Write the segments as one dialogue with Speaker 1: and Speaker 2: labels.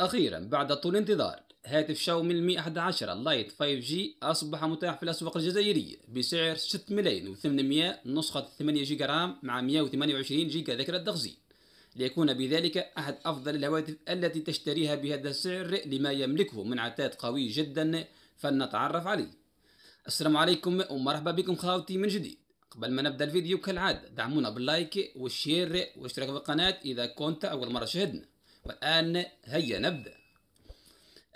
Speaker 1: أخيرا بعد طول انتظار هاتف شاومي المي 11 لايت 5G أصبح متاح في الأسواق الجزائرية بسعر 6 ملايين و800 نسخة 8 جيجا رام مع 128 جيجا ذاكرة تخزين ليكون بذلك أحد أفضل الهواتف التي تشتريها بهذا السعر لما يملكه من عتاد قوي جدا فلنتعرف عليه السلام عليكم ومرحبا بكم خاوتي من جديد قبل ما نبدأ الفيديو كالعادة دعمونا باللايك والشير واشتراك القناة إذا كنت أول مرة شاهدنا والآن هيا نبدأ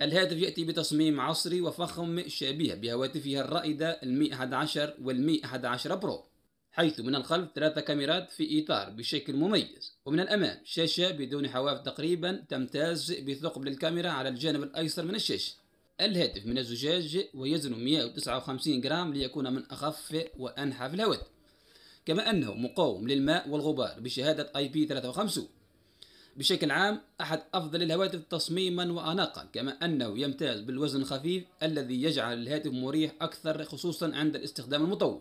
Speaker 1: الهاتف يأتي بتصميم عصري وفخم شبيه بهواتفها الرائدة المي 11 والمي 11 برو حيث من الخلف ثلاثة كاميرات في إطار بشكل مميز ومن الأمام شاشة بدون حواف تقريبا تمتاز بثقب للكاميرا على الجانب الأيسر من الشاشة الهاتف من الزجاج ويزن 159 جرام ليكون من أخف وأنحف الهواتف كما أنه مقاوم للماء والغبار بشهادة IP 53 بشكل عام أحد أفضل الهواتف تصميما وأناقة كما أنه يمتاز بالوزن الخفيف الذي يجعل الهاتف مريح أكثر خصوصا عند الاستخدام المطول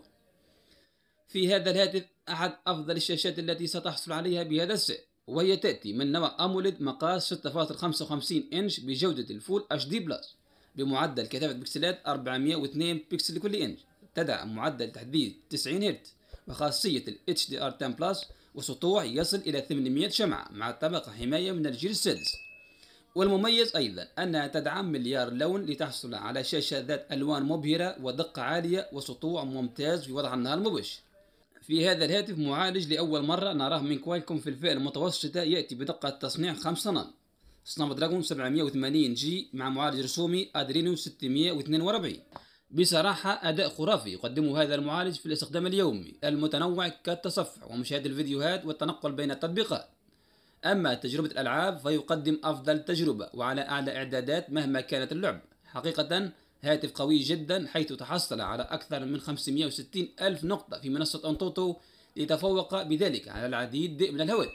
Speaker 1: في هذا الهاتف أحد أفضل الشاشات التي ستحصل عليها بهذا السعر وهي تأتي من نوع أموليد مقاس 6.55 إنش بجودة الفول اتش دي بلس بمعدل كثافة بكسلات 402 بكسل كل إنش تدعم معدل تحديد 90 هرتز وخاصية الـ HDR10 بلس وسطوع يصل إلى 800 شمعة مع طبقة حماية من الجيل السادس والمميز أيضا أنها تدعم مليار لون لتحصل على شاشة ذات ألوان مبهرة ودقة عالية وسطوع ممتاز في وضع النهار المبش في هذا الهاتف معالج لأول مرة نراه من كوالكوم في الفئة المتوسطة يأتي بدقة تصنيع 5 نان سناب دراجون 780 جي مع معالج رسومي أدرينو 642 بصراحة أداء خرافي يقدمه هذا المعالج في الاستخدام اليومي المتنوع كالتصفح ومشاهدة الفيديوهات والتنقل بين التطبيقات أما تجربة الألعاب فيقدم أفضل تجربة وعلى أعلى إعدادات مهما كانت اللعبة حقيقة هاتف قوي جدا حيث تحصل على أكثر من 560 ألف نقطة في منصة أنطوتو لتفوق بذلك على العديد من الهواتف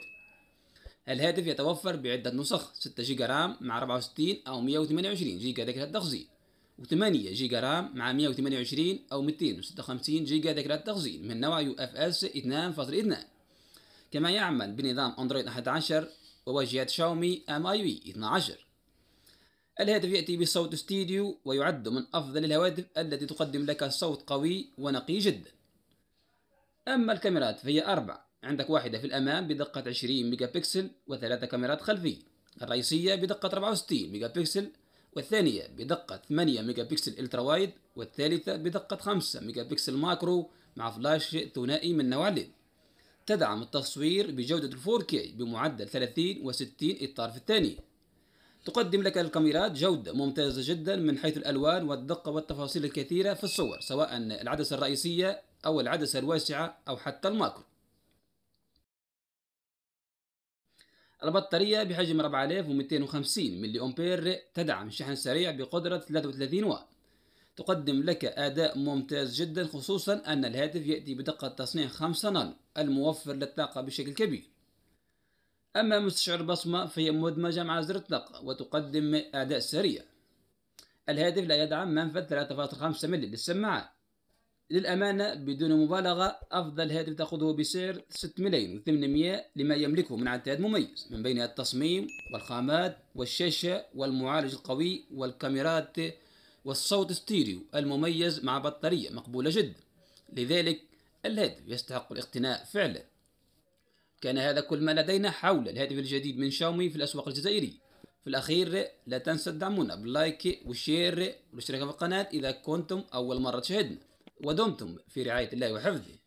Speaker 1: الهاتف يتوفر بعدة نسخ 6 جيجا رام مع 64 أو 128 جيجا ذاكرة تخزين 8 جيجا رام مع 128 أو 256 جيجا ذاكرة تخزين من نوع يو اف اس 2.2 كما يعمل بنظام أندرويد 11 وواجهات شاومي ام اي وي 12 الهاتف يأتي بصوت ستيديو ويعد من أفضل الهواتف التي تقدم لك صوت قوي ونقي جدا أما الكاميرات فهي أربع عندك واحدة في الأمام بدقة 20 ميجا بكسل وثلاثة كاميرات خلفية الرئيسية بدقة 64 ميجا بكسل والثانية بدقة 8 ميجا بكسل الترا وايد والثالثة بدقة 5 ميجا بكسل ماكرو مع فلاش ثنائي من نوع ليد تدعم التصوير بجودة 4K بمعدل 30 و60 إطار في الثاني تقدم لك الكاميرات جودة ممتازة جدا من حيث الألوان والدقة والتفاصيل الكثيرة في الصور سواء العدسة الرئيسية أو العدسة الواسعة أو حتى الماكرو البطارية بحجم 4250 ملي أمبير تدعم شحن سريع بقدرة 33 واط تقدم لك أداء ممتاز جدا خصوصا أن الهاتف يأتي بدقة تصنيع 5 نانو الموفر للطاقة بشكل كبير أما مستشعر البصمة فهي مدمجة مع زر الطاقة وتقدم أداء سريع الهاتف لا يدعم منفذ 3.5 ملي للسماعات للأمانة بدون مبالغة أفضل هاتف تأخذه بسعر 6 ملايين و800 لما يملكه من عتاد مميز من بين التصميم والخامات والشاشة والمعالج القوي والكاميرات والصوت ستيريو المميز مع بطارية مقبولة جدا لذلك الهاتف يستحق الاقتناء فعلا كان هذا كل ما لدينا حول الهاتف الجديد من شاومي في الأسواق الجزائرية في الأخير لا تنسى تدعمونا باللايك والشير والاشتراك في القناة إذا كنتم أول مرة تشاهدنا ودمتم في رعاية الله وحفظه